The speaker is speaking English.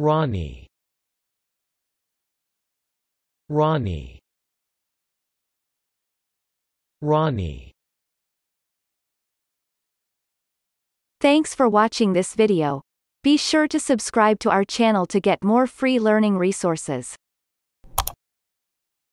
Rani Rani Rani Thanks for watching this video. Be sure to subscribe to our channel to get more free learning resources.